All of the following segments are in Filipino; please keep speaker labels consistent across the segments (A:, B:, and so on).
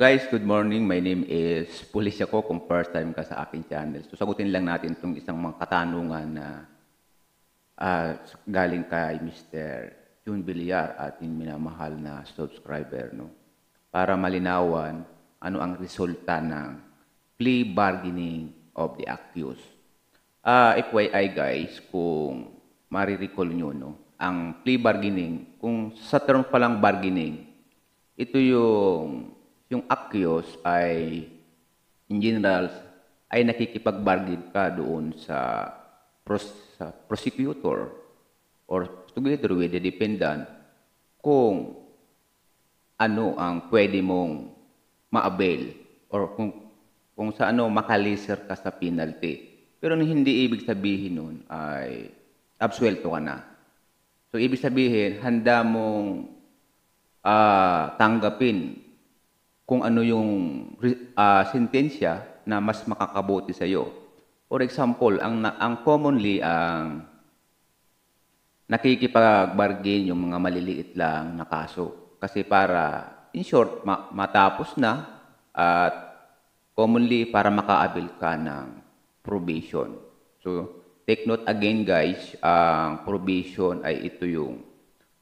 A: guys, good morning. My name is Pulis ako kung first time ka sa aking channel. So sagutin lang natin itong isang mga katanungan na uh, galing kay Mr. June Villar, ating minamahal na subscriber. No? Para malinawan ano ang resulta ng plea bargaining of the accused. Uh, ah, FYI guys, kung marirecall nyo, no? ang plea bargaining, kung sa term palang bargaining, ito yung yung accused ay in general ay nakikipag-bargain ka doon sa, pros- sa prosecutor or together with the defendant kung ano ang pwede mong ma-avail or kung, kung sa ano makaliser ka sa penalty. Pero hindi ibig sabihin nun ay absuelto ka na. So ibig sabihin, handa mong uh, tanggapin kung ano yung uh, sentensya na mas makakabuti sa iyo. For example, ang, ang commonly ang uh, nakikipag-bargain yung mga maliliit lang na kaso. Kasi para, in short, ma- matapos na at commonly para makaabil ka ng probation. So, take note again guys, ang uh, probation ay ito yung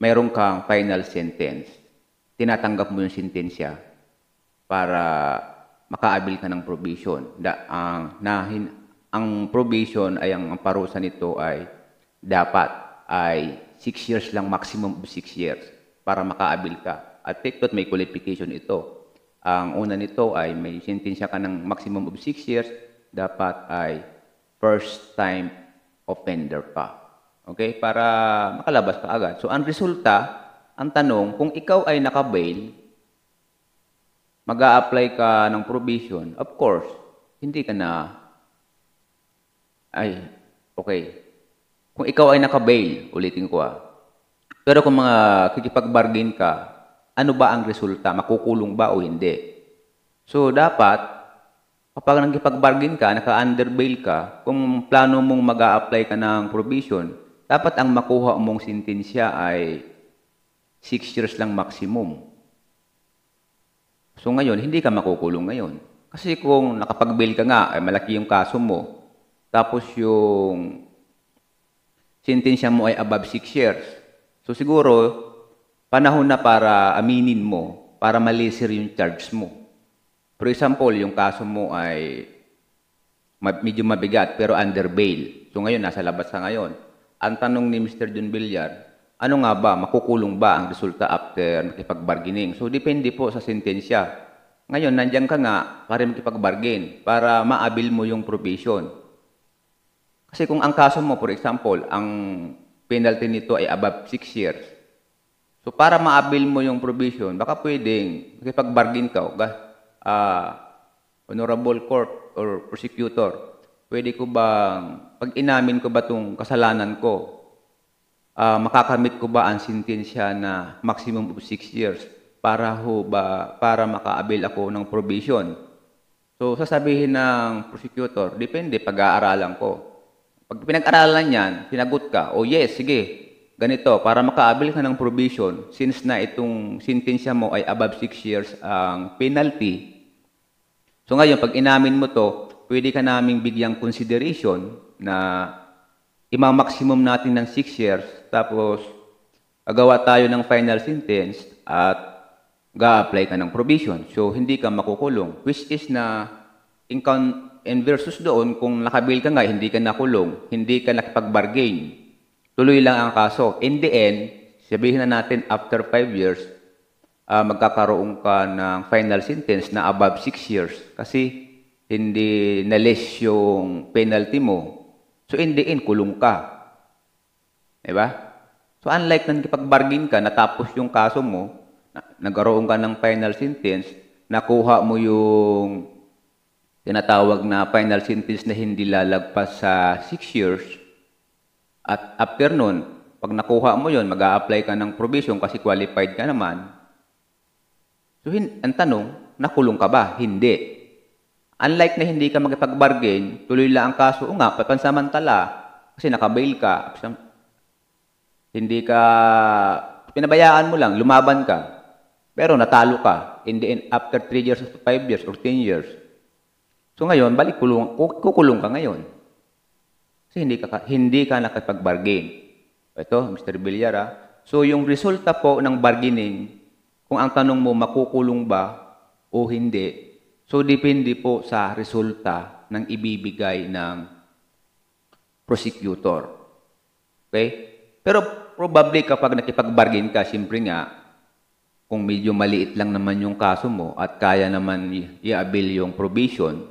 A: meron kang final sentence. Tinatanggap mo yung sentensya para makaabil ka ng provision. Da, ang, uh, nahin, ang provision ay ang, ang parusa nito ay dapat ay 6 years lang, maximum of 6 years para makaabil ka. At TikTok may qualification ito. Ang una nito ay may sentensya ka ng maximum of 6 years, dapat ay first time offender pa. Okay? Para makalabas ka agad. So, ang resulta, ang tanong, kung ikaw ay nakabail, mag apply ka ng provision, of course, hindi ka na, ay, okay. Kung ikaw ay nakabail, ulitin ko ah. Pero kung mga kikipag-bargain ka, ano ba ang resulta? Makukulong ba o hindi? So, dapat, kapag nagkipag-bargain ka, naka-under bail ka, kung plano mong mag apply ka ng provision, dapat ang makuha mong sentensya ay 6 years lang maximum. So ngayon, hindi ka makukulong ngayon. Kasi kung nakapag-bail ka nga, ay malaki yung kaso mo, tapos yung sentensya mo ay above 6 years. So siguro, panahon na para aminin mo, para malisir yung charge mo. For example, yung kaso mo ay medyo mabigat pero under bail. So ngayon, nasa labas sa ngayon. Ang tanong ni Mr. John Villar, ano nga ba, makukulong ba ang resulta after makipag-bargaining? So, depende po sa sentensya. Ngayon, nandiyan ka nga para makipag-bargain, para maabil mo yung provision. Kasi kung ang kaso mo, for example, ang penalty nito ay above 6 years, So para maabil mo yung provision, baka pwedeng makipag-bargain ka, uh, honorable court or prosecutor, pwede ko bang, pag inamin ko ba itong kasalanan ko, uh, makakamit ko ba ang sentensya na maximum of 6 years para ho ba para maka-avail ako ng probation. So sasabihin ng prosecutor, depende pag-aaralan ko. Pag pinag-aralan niyan, sinagot ka, oh, yes, sige, ganito, para maka-avail ka ng probation, since na itong sentensya mo ay above 6 years ang penalty, so ngayon, pag inamin mo to, pwede ka naming bigyang consideration na ima-maximum natin ng 6 years, tapos gagawa tayo ng final sentence at ga-apply ka ng provision. So, hindi ka makukulong. Which is na, in, con- in versus doon, kung nakabil ka nga, hindi ka nakulong, hindi ka nakipag-bargain. Tuloy lang ang kaso. In the end, sabihin na natin after 5 years, uh, magkakaroon ka ng final sentence na above 6 years kasi hindi na-less yung penalty mo So in the end, kulong ka. Diba? So unlike na nakipag-bargain ka, natapos yung kaso mo, nagaroon ka ng final sentence, nakuha mo yung tinatawag na final sentence na hindi lalagpas sa 6 years. At after nun, pag nakuha mo yon mag apply ka ng provision kasi qualified ka naman. So, ang tanong, nakulong ka ba? Hindi. Unlike na hindi ka magpag-bargain, tuloy lang ang kaso, o nga, pansamantala, kasi nakabail ka, hindi ka, pinabayaan mo lang, lumaban ka, pero natalo ka, in the end, after 3 years, 5 years, or 10 years. So ngayon, balik kulong, kukulong ka ngayon. Kasi hindi ka, hindi ka nakapag-bargain. Ito, Mr. Villar, ah. So yung resulta po ng bargaining, kung ang tanong mo, makukulong ba o hindi, So, depende po sa resulta ng ibibigay ng prosecutor. Okay? Pero probably kapag nakipag-bargain ka, siyempre nga, kung medyo maliit lang naman yung kaso mo at kaya naman i-avail yung provision,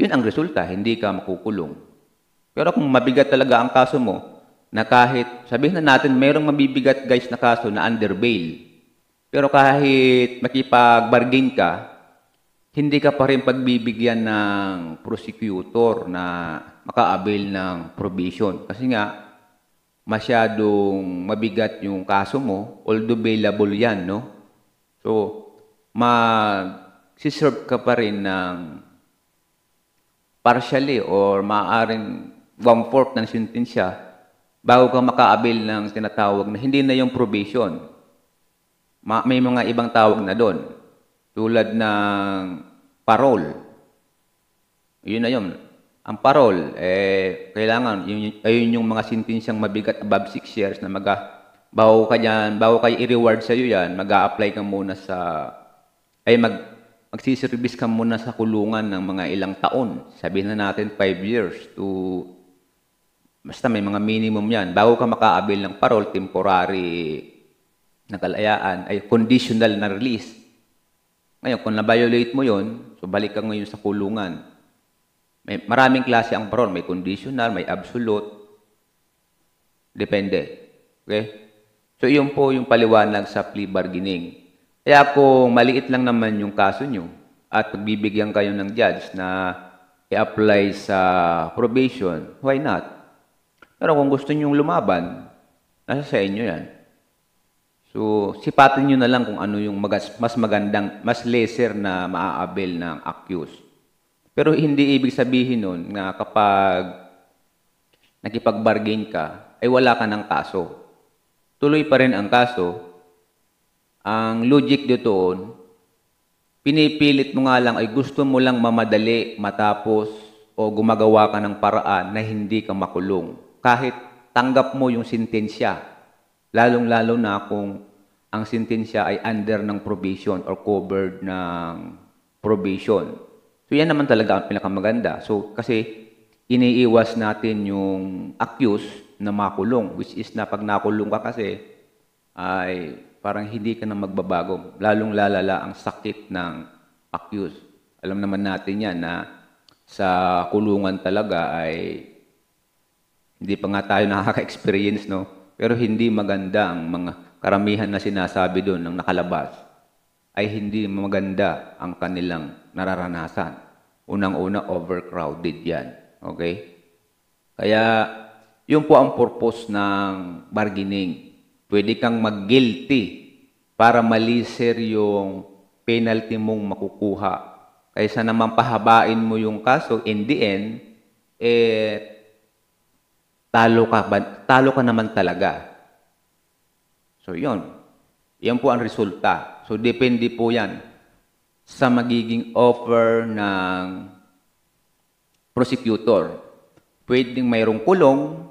A: yun ang resulta, hindi ka makukulong. Pero kung mabigat talaga ang kaso mo, na kahit, sabihin na natin, mayroong mabibigat guys na kaso na under bail, pero kahit makipag-bargain ka, hindi ka pa rin pagbibigyan ng prosecutor na maka-avail ng provision. Kasi nga, masyadong mabigat yung kaso mo, although available yan, no? So, mag-serve ka pa rin ng partially or maaaring one-fourth ng sentensya bago ka maka-avail ng tinatawag na hindi na yung provision. may mga ibang tawag na doon. Tulad ng parol. Yun na yun. Ang parol, eh, kailangan, ayun yung mga sentensyang mabigat above 6 years na mag bago ka yan, bago kayo i-reward sa iyo yan, mag apply ka muna sa, ay mag, magsiservice ka muna sa kulungan ng mga ilang taon. Sabihin na natin 5 years to basta may mga minimum yan. Bago ka makaabil ng parol, temporary na kalayaan, ay conditional na release. Ngayon, kung na-violate mo yon, so balik ka ngayon sa kulungan. May maraming klase ang parol. May conditional, may absolute. Depende. Okay? So, iyon po yung paliwanag sa plea bargaining. Kaya kung maliit lang naman yung kaso nyo at pagbibigyan kayo ng judge na i-apply sa probation, why not? Pero kung gusto nyong lumaban, nasa sa inyo yan. So, sipatin nyo na lang kung ano yung magas, mas magandang, mas lesser na maaabel ng accused. Pero hindi ibig sabihin nun na kapag nakipag-bargain ka, ay wala ka ng kaso. Tuloy pa rin ang kaso. Ang logic doon, pinipilit mo nga lang ay gusto mo lang mamadali, matapos, o gumagawa ka ng paraan na hindi ka makulong. Kahit tanggap mo yung sentensya lalong-lalo na kung ang sentensya ay under ng provision or covered ng provision. So yan naman talaga ang pinakamaganda. So kasi iniiwas natin yung accused na makulong which is na pag nakulong ka kasi ay parang hindi ka na magbabago. Lalong lalala ang sakit ng accused. Alam naman natin yan na sa kulungan talaga ay hindi pa nga tayo nakaka-experience no pero hindi maganda ang mga karamihan na sinasabi doon ng nakalabas, ay hindi maganda ang kanilang nararanasan. Unang-una, overcrowded yan. Okay? Kaya, yun po ang purpose ng bargaining. Pwede kang mag-guilty para maliser yung penalty mong makukuha. Kaysa naman pahabain mo yung kaso, in the end, eh, talo ka, ba, talo ka naman talaga. So, yon Yan po ang resulta. So, depende po yan sa magiging offer ng prosecutor. Pwedeng mayroong kulong,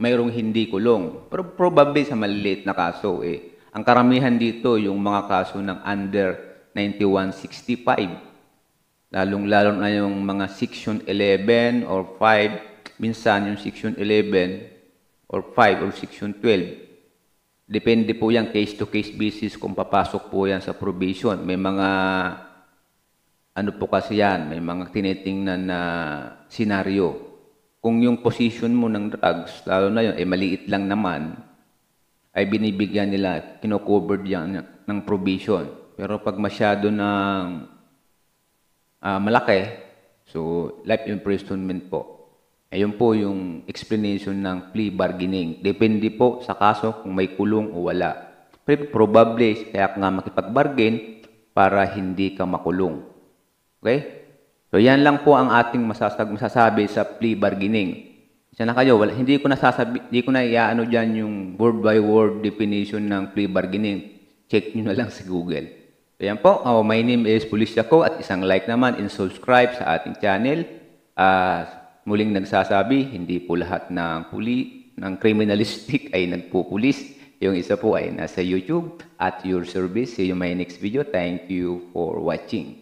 A: mayroong hindi kulong. Pero probably sa maliliit na kaso eh. Ang karamihan dito yung mga kaso ng under 9165. Lalong-lalo na yung mga Section 11 or 5 minsan yung Section 11 or 5 or Section 12. Depende po yan case-to-case basis kung papasok po yan sa probation. May mga ano po kasi yan, may mga tinitingnan na scenario. Kung yung position mo ng drugs, lalo na yun, ay eh, maliit lang naman, ay binibigyan nila, kinocovered yan ng probation. Pero pag masyado ng uh, malaki, so life imprisonment po. Ayun eh, po yung explanation ng plea bargaining. Depende po sa kaso kung may kulong o wala. Probably, kaya nga makipag-bargain para hindi ka makulong. Okay? So yan lang po ang ating masasag masasabi sa plea bargaining. Isa na kayo, wala, hindi ko na sasabi, hindi ko na iaano diyan yung word by word definition ng plea bargaining. Check niyo na lang sa si Google. So yan po, oh, my name is Police Jaco at isang like naman and subscribe sa ating channel. Uh, Muling nagsasabi, hindi po lahat ng puli, ng criminalistic ay nagpupulis. Yung isa po ay nasa YouTube at your service. See you my next video. Thank you for watching.